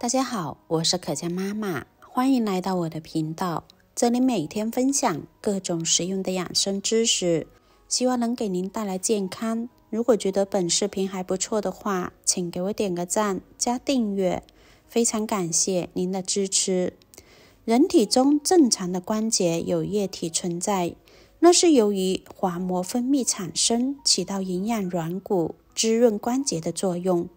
大家好，我是可嘉妈妈，欢迎来到我的频道。这里每天分享各种实用的养生知识，希望能给您带来健康。如果觉得本视频还不错的话，请给我点个赞加订阅，非常感谢您的支持。人体中正常的关节有液体存在，那是由于滑膜分泌产生，起到营养软骨、滋润关节的作用。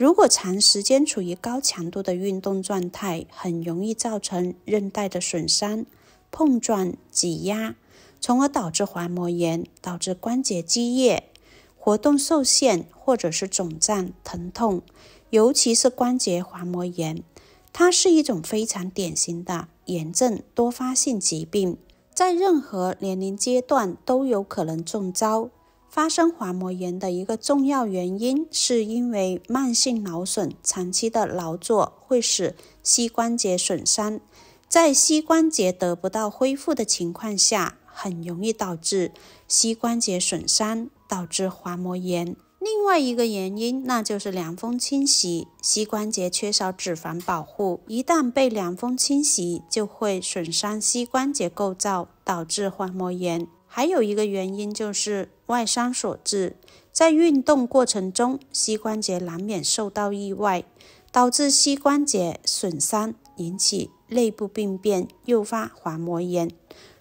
如果长时间处于高强度的运动状态，很容易造成韧带的损伤、碰撞、挤压，从而导致滑膜炎，导致关节积液、活动受限或者是肿胀、疼痛。尤其是关节滑膜炎，它是一种非常典型的炎症多发性疾病，在任何年龄阶段都有可能中招。发生滑膜炎的一个重要原因，是因为慢性劳损，长期的劳作会使膝关节损伤，在膝关节得不到恢复的情况下，很容易导致膝关节损伤，导致滑膜炎。另外一个原因，那就是凉风侵袭，膝关节缺少脂肪保护，一旦被凉风侵袭，就会损伤膝关节构造，导致滑膜炎。还有一个原因就是。外伤所致，在运动过程中，膝关节难免受到意外，导致膝关节损伤，引起内部病变，诱发滑膜炎。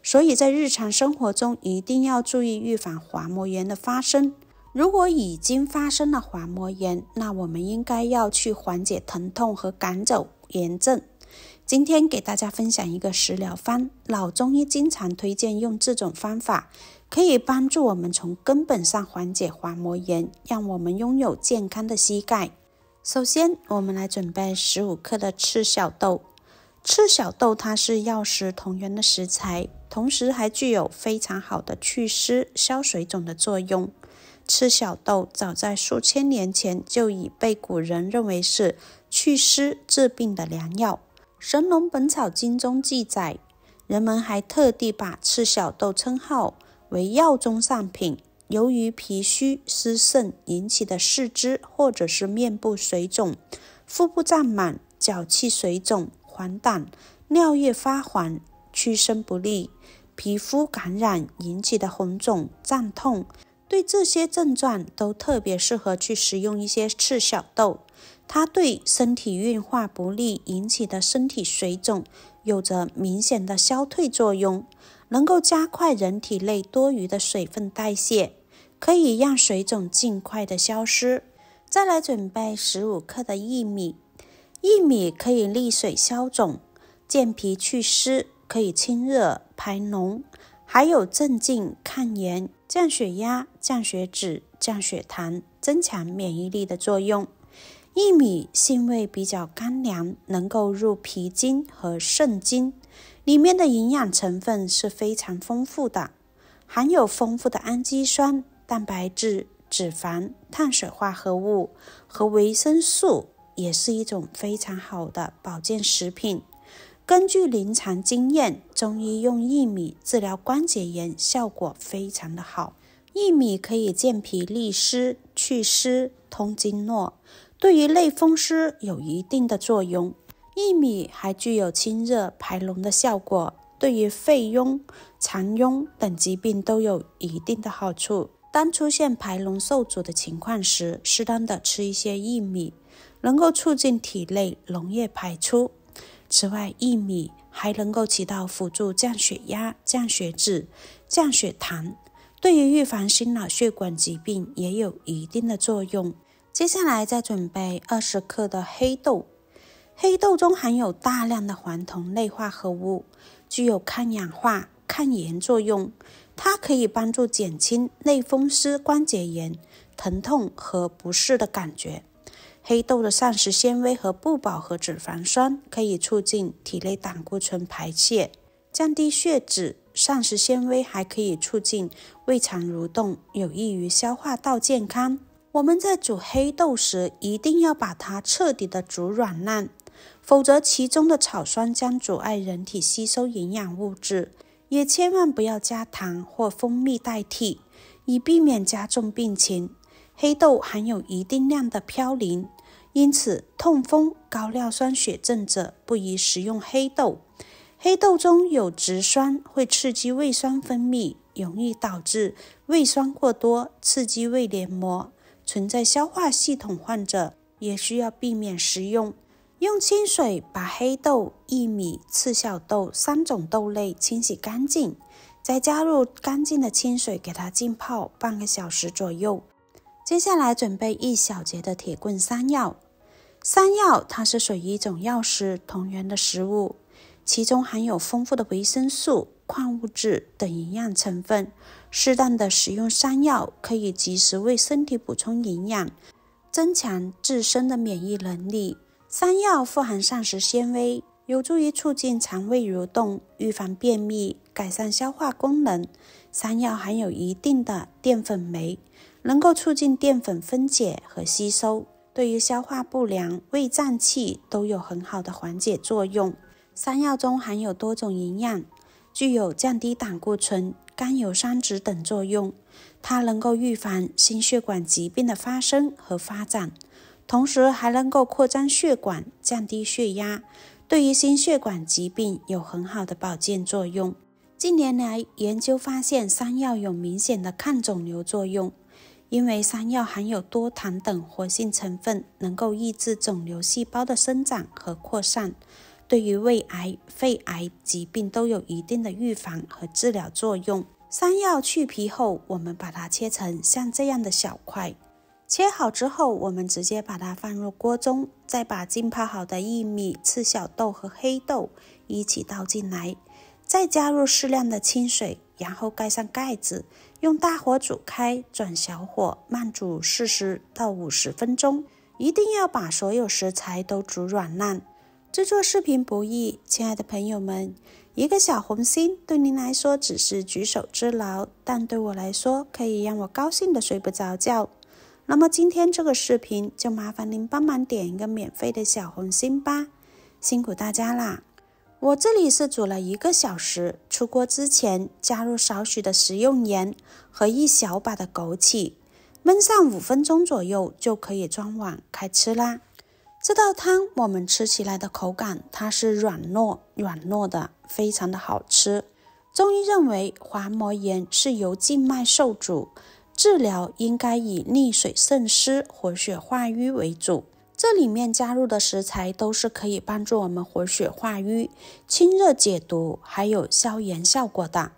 所以在日常生活中一定要注意预防滑膜炎的发生。如果已经发生了滑膜炎，那我们应该要去缓解疼痛和赶走炎症。今天给大家分享一个食疗方，老中医经常推荐用这种方法，可以帮助我们从根本上缓解滑膜炎，让我们拥有健康的膝盖。首先，我们来准备十五克的赤小豆。赤小豆它是药食同源的食材，同时还具有非常好的祛湿消水肿的作用。赤小豆早在数千年前就已被古人认为是祛湿治病的良药。《神农本草经》中记载，人们还特地把赤小豆称号为药中上品。由于脾虚湿盛引起的四肢或者是面部水肿、腹部胀满、脚气水肿、黄疸、尿液发黄、屈伸不利、皮肤感染引起的红肿胀痛，对这些症状都特别适合去食用一些赤小豆。它对身体运化不利引起的身体水肿有着明显的消退作用，能够加快人体内多余的水分代谢，可以让水肿尽快的消失。再来准备十五克的薏米，薏米可以利水消肿、健脾祛湿，可以清热排脓，还有镇静、抗炎、降血压、降血脂、降血糖、增强免疫力的作用。薏米性味比较甘凉，能够入脾经和肾经，里面的营养成分是非常丰富的，含有丰富的氨基酸、蛋白质、脂肪、碳水化合物和维生素，也是一种非常好的保健食品。根据临床经验，中医用薏米治疗关节炎效果非常的好。薏米可以健脾利湿、祛湿通经络。对于类风湿有一定的作用，薏米还具有清热排脓的效果，对于肺痈、肠痈等疾病都有一定的好处。当出现排脓受阻的情况时，适当的吃一些薏米，能够促进体内脓液排出。此外，薏米还能够起到辅助降血压、降血脂、降血糖，对于预防心脑血管疾病也有一定的作用。接下来再准备二十克的黑豆，黑豆中含有大量的黄酮类化合物，具有抗氧化、抗炎作用。它可以帮助减轻类风湿关节炎疼痛和不适的感觉。黑豆的膳食纤维和不饱和脂肪酸可以促进体内胆固醇排泄，降低血脂。膳食纤维还可以促进胃肠蠕动，有益于消化道健康。我们在煮黑豆时，一定要把它彻底的煮软烂，否则其中的草酸将阻碍人体吸收营养物质。也千万不要加糖或蜂蜜代替，以避免加重病情。黑豆含有一定量的嘌呤，因此痛风、高尿酸血症者不宜食用黑豆。黑豆中有植酸，会刺激胃酸分泌，容易导致胃酸过多，刺激胃黏膜。存在消化系统患者也需要避免食用。用清水把黑豆、薏米、赤小豆三种豆类清洗干净，再加入干净的清水给它浸泡半个小时左右。接下来准备一小节的铁棍山药，山药它是属于一种药食同源的食物，其中含有丰富的维生素。矿物质等营养成分，适当的食用山药可以及时为身体补充营养，增强自身的免疫能力。山药富含膳食纤维，有助于促进肠胃蠕动，预防便秘，改善消化功能。山药含有一定的淀粉酶，能够促进淀粉分解和吸收，对于消化不良、胃胀气都有很好的缓解作用。山药中含有多种营养。具有降低胆固醇、甘油三酯等作用，它能够预防心血管疾病的发生和发展，同时还能够扩张血管、降低血压，对于心血管疾病有很好的保健作用。近年来，研究发现山药有明显的抗肿瘤作用，因为山药含有多糖等活性成分，能够抑制肿瘤细胞的生长和扩散。对于胃癌、肺癌疾病都有一定的预防和治疗作用。山药去皮后，我们把它切成像这样的小块。切好之后，我们直接把它放入锅中，再把浸泡好的薏米、赤小豆和黑豆一起倒进来，再加入适量的清水，然后盖上盖子，用大火煮开，转小火慢煮四十到五十分钟，一定要把所有食材都煮软烂。制作视频不易，亲爱的朋友们，一个小红心对您来说只是举手之劳，但对我来说可以让我高兴的睡不着觉。那么今天这个视频就麻烦您帮忙点一个免费的小红心吧，辛苦大家啦！我这里是煮了一个小时，出锅之前加入少许的食用盐和一小把的枸杞，焖上五分钟左右就可以装碗开吃啦。这道汤我们吃起来的口感，它是软糯软糯的，非常的好吃。中医认为滑膜炎是由静脉受阻，治疗应该以利水渗湿、活血化瘀为主。这里面加入的食材都是可以帮助我们活血化瘀、清热解毒，还有消炎效果的。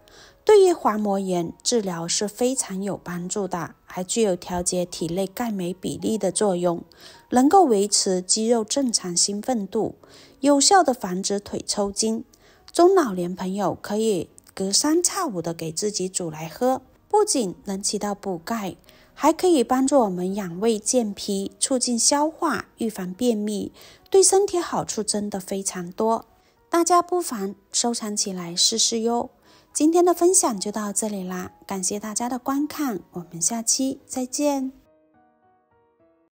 对于滑膜炎治疗是非常有帮助的，还具有调节体内钙镁比例的作用，能够维持肌肉正常兴奋度，有效的防止腿抽筋。中老年朋友可以隔三差五的给自己煮来喝，不仅能起到补钙，还可以帮助我们养胃健脾，促进消化，预防便秘，对身体好处真的非常多。大家不妨收藏起来试试哟。今天的分享就到这里啦，感谢大家的观看，我们下期再见。